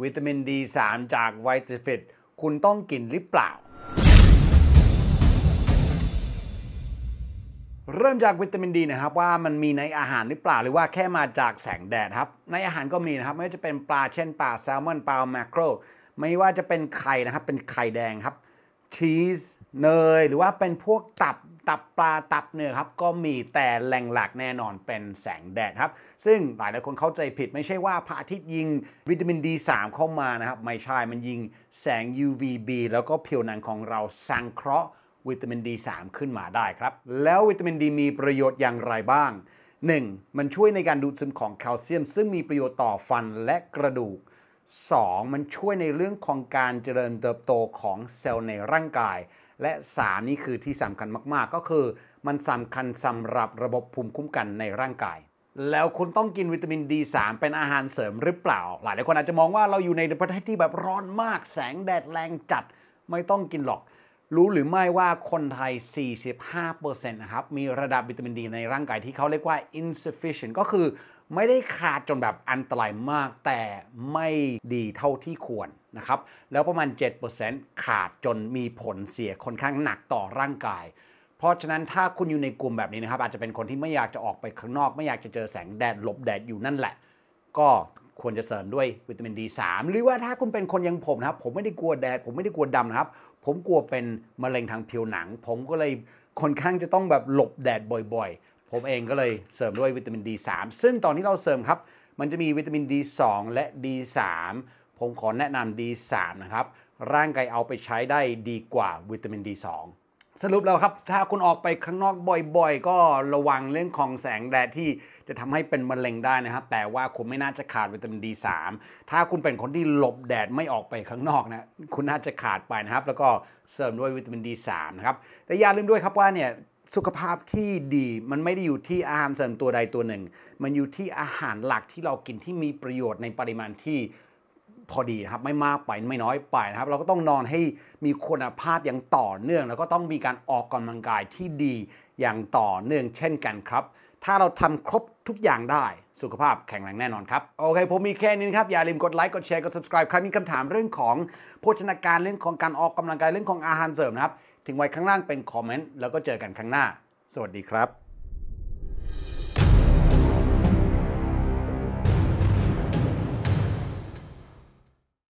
วิตามินดา3จากไวท์ฟิตคุณต้องกินหรือเปล่า เริ่มจากวิตามินดีนะครับว่ามันมีในอาหารหรือเปล่า หรือว่าแค่มาจากแสงแดดครับ ในอาหารก็มีนะครับ ไม่ว่าจะเป็นปลาเช่น ปลาแซลมอน ปลาแมคโครไม่ว่าจะเป็นไข่นะครับ เป็นไข่แดงครับชีสเนยหรือว่าเป็นพวกตับตับปลาตับเนื้อครับ ก็มีแต่แหล่งหลักแน่นอนเป็นแสงแดดครับ ซึ่งหลายหลายคนเข้าใจผิด ไม่ใช่ว่า พระอาทิตย์ยิงวิตามินดี3เข้ามานะครับไม่ใช่มันยิงแสง UVB แล้วก็ผิวหนังของเราสังเคราะห์วิตามินดี3ขึ้นมาได้ครับ แล้ววิตามินดีมีประโยชน์อย่างไรบ้าง 1. มันช่วยในการดูดซึมของแคลเซียม ซึ่งมีประโยชน์ต่อฟันและกระดูก 2. มันช่วยในเรื่องของการเจริญเติบโตของเซลล์ในร่างกายและส3นี่คือที่สำคัญมากๆ ก็คือมันสำคัญสำหรับระบบภูมิคุ้มกันในร่างกาย แล้วคุณต้องกินวิตามิน D3 เป็นอาหารเสริมหรือเปล่า หลายคนอาจจะมองว่าเราอยู่ในประเทศที่แบบร้อนมาก แสงแดดแรงจัด ไม่ต้องกินหรอก รู้หรือไม่ว่าคนไทย 45%นะครับ มีระดับวิตามินดีในร่างกายที่เขาเรียกว่า insufficient ก็คือไม่ได้ขาดจนแบบอันตรายมากแต่ไม่ดีเท่าที่ควรนะครับแล้วประมาณ 7%ขาดจนมีผลเสียค่อนข้างหนักต่อร่างกาย เพราะฉะนั้นถ้าคุณอยู่ในกลุ่มแบบนี้นะครับอาจจะเป็นคนที่ไม่อยากจะออกไปข้างนอก ไม่อยากจะเจอแสงแดดหลบแดดอยู่นั่นแหละก็ควรจะเสริมด้วยวิตามินดี3หรือว่าถ้าคุณเป็นคนยังผมนะครับ ผมไม่ได้กลัวแดดผมไม่ได้กลัวดำนะครับ ผมกลัวเป็นมะเร็งทางผิวหนัง ผมก็เลยค่อนข้างจะต้องแบบหลบแดดบ่อยผมเองก็เลยเสริมด้วยวิตามิน D3 ซึ่งตอนที่เราเสริมครับ มันจะมีวิตามิน D2 และ D3 ผมขอแนะนำ D3 นะครับร่างกายเอาไปใช้ได้ดีกว่าวิตามิน D2 สรุปแล้วครับ ถ้าคุณออกไปข้างนอกบ่อย ๆ ก็ระวังเรื่องของแสงแดดที่จะทำให้เป็นมะเร็งได้นะครับ แต่ว่าคุณไม่น่าจะขาดวิตามิน D3 ถ้าคุณเป็นคนที่หลบแดดไม่ออกไปข้างนอกนะคุณน่าจะขาดไปนะครับแล้วก็เสริมด้วยวิตามิน D3 นะครับแต่อย่าลืมด้วยครับว่าเนี่ยสุขภาพที่ดีมันไม่ได้อยู่ที่อาหารเสริมตัวใดตัวหนึ่ง มันอยู่ที่อาหารหลักที่เรากินที่มีประโยชน์ในปริมาณที่พอดีครับไม่มากไปไม่น้อยไปนะครับเราก็ต้องนอนให้มีคุณภาพอย่างต่อเนื่อง แล้วก็ต้องมีการออกกำลังกายที่ดีอย่างต่อเนื่องเช่นกันครับ ถ้าเราทำครบทุกอย่างได้ สุขภาพแข็งแรงแน่นอนครับโอเคผมมีแค่นี้ครับอย่าลืมกดไลค์กดแชร์กด subscribe ใครมีคำถามเรื่องของโภชนาการเรื่องของการออกกำลังกายเรื่องของอาหารเสริมนะครับทิ้งไว้ข้างล่างเป็นคอมเมนต์แล้วก็เจอกันครั้งหน้า สวัสดีครับ